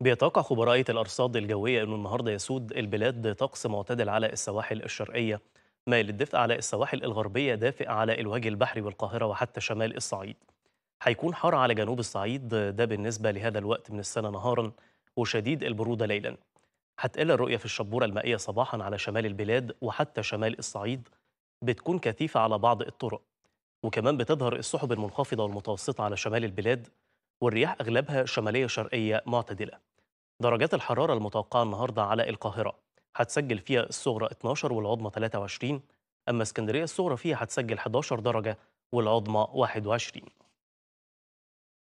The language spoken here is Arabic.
بيتوقع خبراء الأرصاد الجوية أنه النهاردة يسود البلاد طقس معتدل على السواحل الشرقية مايل الدفء على السواحل الغربية دافئ على الوجه البحري والقاهرة وحتى شمال الصعيد هيكون حار على جنوب الصعيد ده بالنسبة لهذا الوقت من السنة نهارا وشديد البرودة ليلا هتقل الرؤية في الشبورة المائية صباحا على شمال البلاد وحتى شمال الصعيد بتكون كثيفة على بعض الطرق وكمان بتظهر السحب المنخفضة والمتوسطة على شمال البلاد والرياح أغلبها شمالية شرقية معتدلة درجات الحرارة المتوقعة النهاردة على القاهرة هتسجل فيها الصغرى 12 والعظمى 23 أما اسكندرية الصغرى فيها هتسجل 11 درجة والعظمى 21